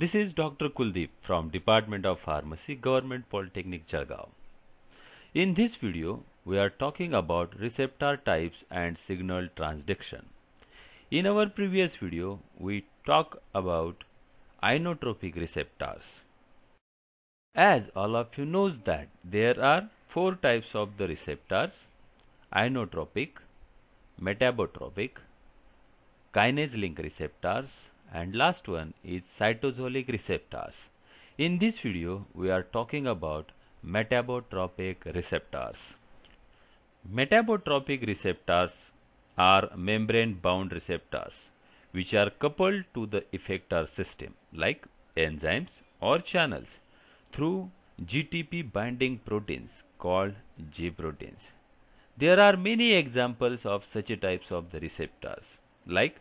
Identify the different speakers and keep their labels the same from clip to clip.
Speaker 1: This is Dr. Kuldeep from Department of Pharmacy, Government Polytechnic Jalgaon. In this video, we are talking about receptor types and signal transduction. In our previous video, we talked about inotropic receptors. As all of you knows that there are four types of the receptors, inotropic, metabotropic, kinase link receptors, and last one is cytosolic receptors. In this video we are talking about metabotropic receptors. Metabotropic receptors are membrane bound receptors which are coupled to the effector system like enzymes or channels through GTP binding proteins called G proteins. There are many examples of such types of the receptors like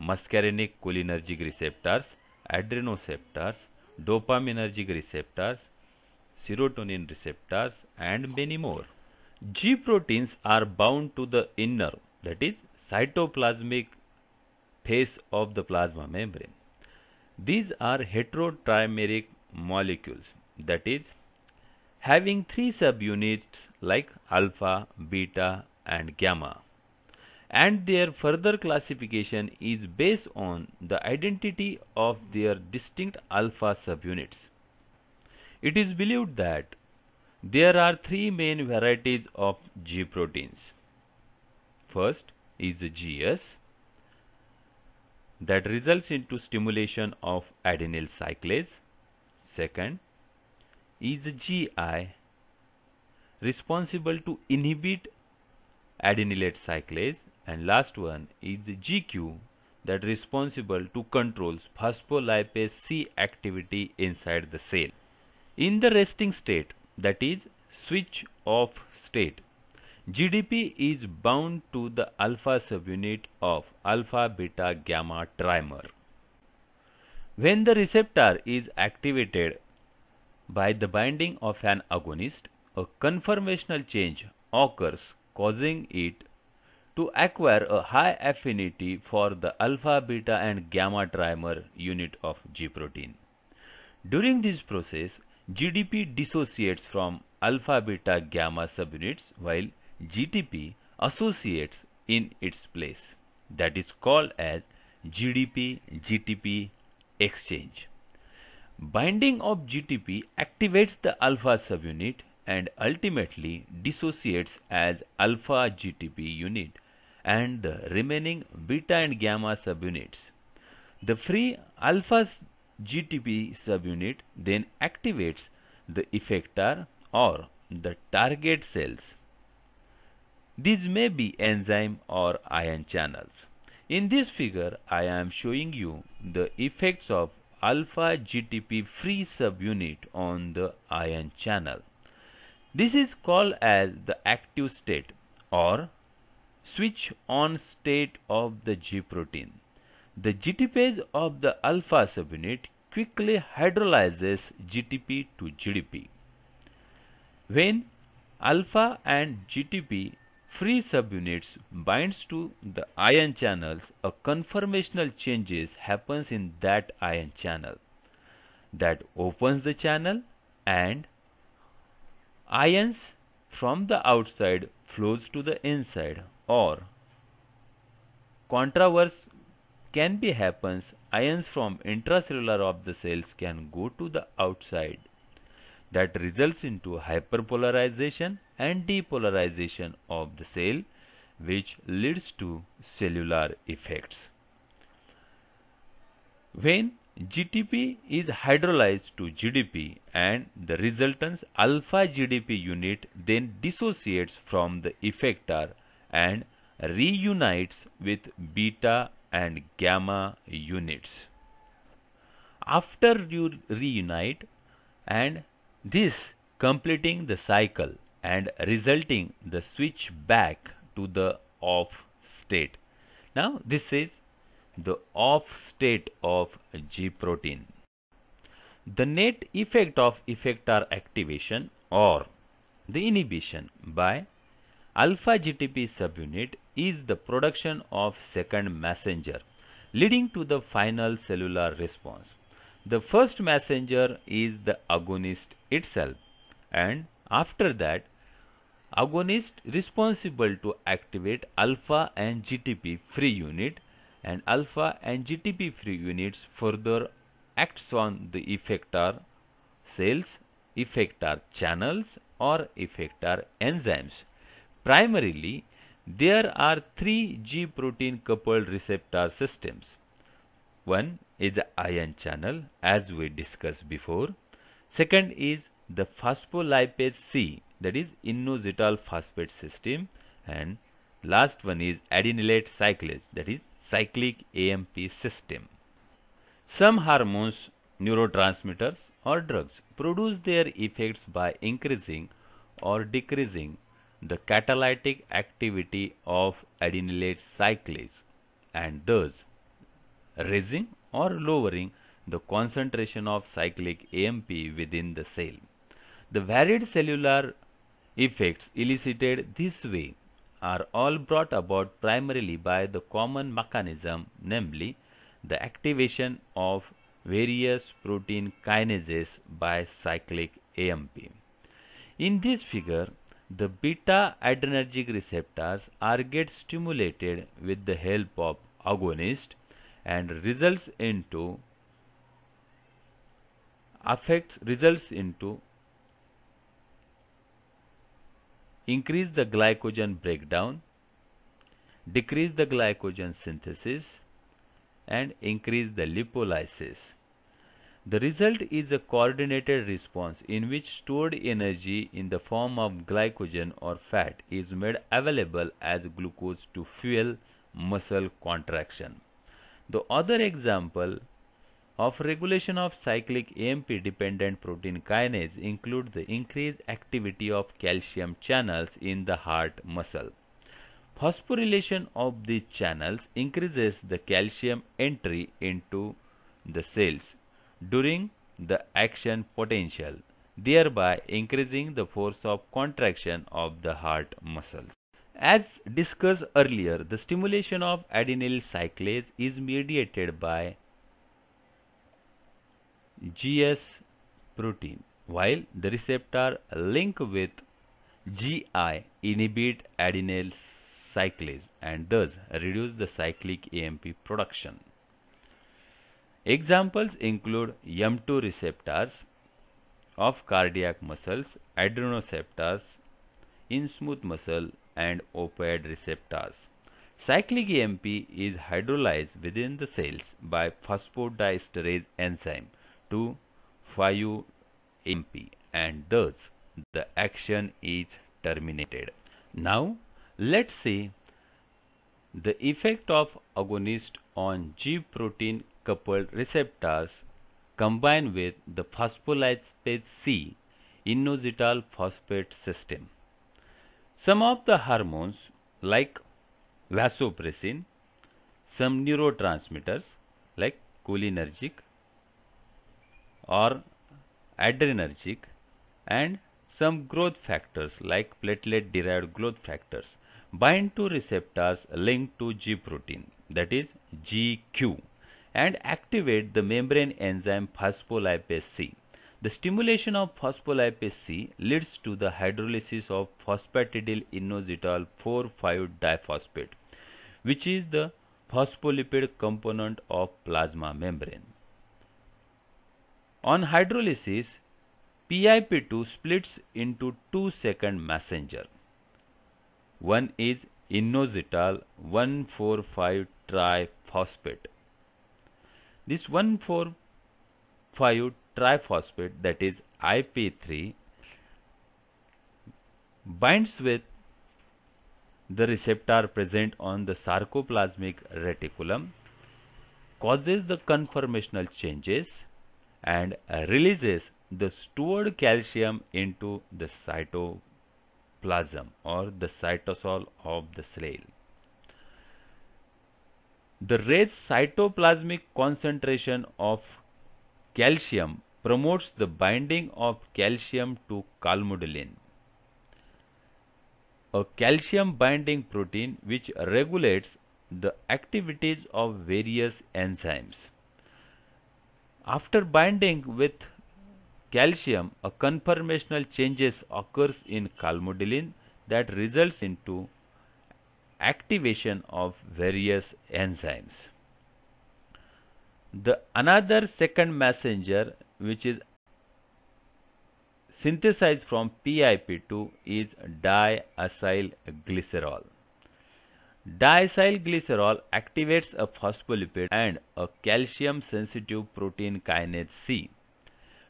Speaker 1: muscarinic cholinergic receptors, adrenoceptors, dopaminergic receptors, serotonin receptors and many more. G proteins are bound to the inner that is cytoplasmic phase of the plasma membrane. These are heterotrimeric molecules that is having three subunits like alpha, beta and gamma and their further classification is based on the identity of their distinct alpha subunits. It is believed that there are three main varieties of G proteins. First is the GS that results into stimulation of adenyl cyclase. Second is GI responsible to inhibit adenylate cyclase and last one is GQ that responsible to controls phospholipase C activity inside the cell. In the resting state that is switch off state GDP is bound to the alpha subunit of alpha beta gamma trimer. When the receptor is activated by the binding of an agonist, a conformational change occurs causing it to acquire a high affinity for the alpha, beta and gamma trimer unit of G protein. During this process, GDP dissociates from alpha, beta, gamma subunits while GTP associates in its place. That is called as GDP GTP exchange. Binding of GTP activates the alpha subunit and ultimately dissociates as alpha GTP unit and the remaining beta and gamma subunits. The free alpha GTP subunit then activates the effector or the target cells. These may be enzyme or ion channels. In this figure, I am showing you the effects of alpha GTP free subunit on the ion channel. This is called as the active state or switch on state of the G protein. The GTPase of the alpha subunit quickly hydrolyzes GTP to GDP. When alpha and GTP free subunits binds to the ion channels, a conformational changes happens in that ion channel that opens the channel and ions from the outside flows to the inside or controverse can be happens ions from intracellular of the cells can go to the outside that results into hyperpolarization and depolarization of the cell which leads to cellular effects. When GTP is hydrolyzed to GDP and the resultant alpha GDP unit then dissociates from the effector and reunites with beta and gamma units. After you reunite and this completing the cycle and resulting the switch back to the off state. Now this is the off state of G protein. The net effect of effector activation or the inhibition by Alpha GTP subunit is the production of second messenger leading to the final cellular response. The first messenger is the agonist itself and after that agonist responsible to activate alpha and GTP free unit and alpha and GTP free units further acts on the effector cells, effector channels or effector enzymes Primarily, there are three G protein coupled receptor systems. One is the ion channel as we discussed before. Second is the phospholipase C that is inositol phosphate system and last one is adenylate cyclase that is cyclic AMP system. Some hormones, neurotransmitters or drugs produce their effects by increasing or decreasing the catalytic activity of adenylate cyclase and thus raising or lowering the concentration of cyclic AMP within the cell. The varied cellular effects elicited this way are all brought about primarily by the common mechanism, namely the activation of various protein kinases by cyclic AMP. In this figure, the beta adrenergic receptors are get stimulated with the help of agonist and results into affects results into increase the glycogen breakdown, decrease the glycogen synthesis and increase the lipolysis. The result is a coordinated response in which stored energy in the form of glycogen or fat is made available as glucose to fuel muscle contraction. The other example of regulation of cyclic AMP dependent protein kinase include the increased activity of calcium channels in the heart muscle. Phosphorylation of these channels increases the calcium entry into the cells during the action potential, thereby increasing the force of contraction of the heart muscles. As discussed earlier, the stimulation of adenyl cyclase is mediated by GS protein, while the receptor linked with GI inhibit adenyl cyclase and thus reduce the cyclic AMP production. Examples include m 2 receptors of cardiac muscles, adrenoceptors in smooth muscle and opioid receptors. Cyclic AMP is hydrolyzed within the cells by phosphodiesterase enzyme to 5-AMP and thus the action is terminated. Now let's see the effect of agonist on G protein coupled receptors combine with the phospholipase C inositol phosphate system. Some of the hormones like vasopressin, some neurotransmitters like cholinergic or adrenergic and some growth factors like platelet derived growth factors bind to receptors linked to G protein that is GQ and activate the membrane enzyme phospholipase C. The stimulation of phospholipase C leads to the hydrolysis of phosphatidyl inositol 4,5-diphosphate, which is the phospholipid component of plasma membrane. On hydrolysis, PIP2 splits into two second messenger. One is inositol 1,4,5-triphosphate this 1,4,5 triphosphate that is IP3 binds with the receptor present on the sarcoplasmic reticulum, causes the conformational changes and releases the stored calcium into the cytoplasm or the cytosol of the cell. The raised cytoplasmic concentration of calcium promotes the binding of calcium to calmodulin, a calcium binding protein which regulates the activities of various enzymes. After binding with calcium, a conformational changes occurs in calmodulin that results into activation of various enzymes. The another second messenger which is synthesized from PIP2 is diacylglycerol. Diacylglycerol activates a phospholipid and a calcium sensitive protein kinase C,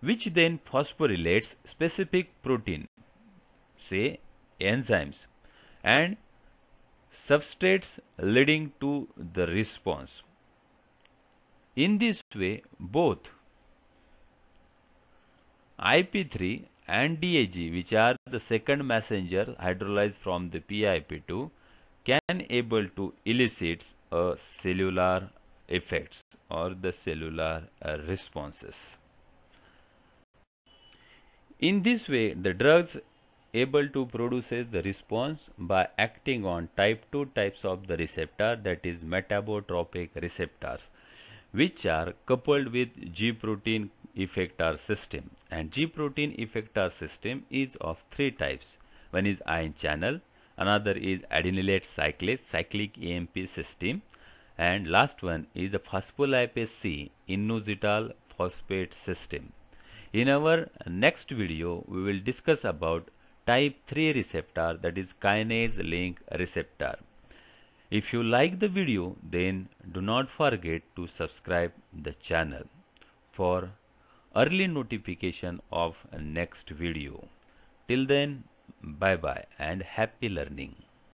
Speaker 1: which then phosphorylates specific protein, say enzymes, and substrates leading to the response. In this way, both IP3 and DAG, which are the second messenger hydrolyzed from the PIP2, can able to elicit a uh, cellular effects or the cellular uh, responses. In this way, the drugs able to produce the response by acting on type 2 types of the receptor that is metabotropic receptors which are coupled with G protein effector system and G protein effector system is of three types one is ion channel another is adenylate cyclase cyclic AMP system and last one is the phospholipase C inositol phosphate system. In our next video we will discuss about type 3 receptor that is kinase link receptor. If you like the video then do not forget to subscribe the channel for early notification of next video. Till then bye bye and happy learning.